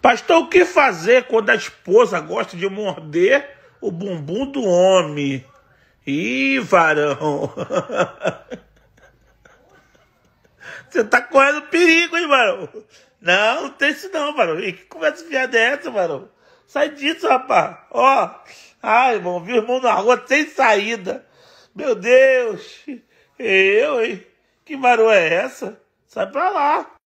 Pastor, o que fazer quando a esposa gosta de morder o bumbum do homem? Ih, varão! Você tá correndo perigo, hein, varão? Não, não tem isso não, varão. E que conversa fiada é essa, varão? Sai disso, rapaz. Ó, ai, irmão, vi o irmão na rua sem saída. Meu Deus, eu, hein? Que varão é essa? Sai pra lá.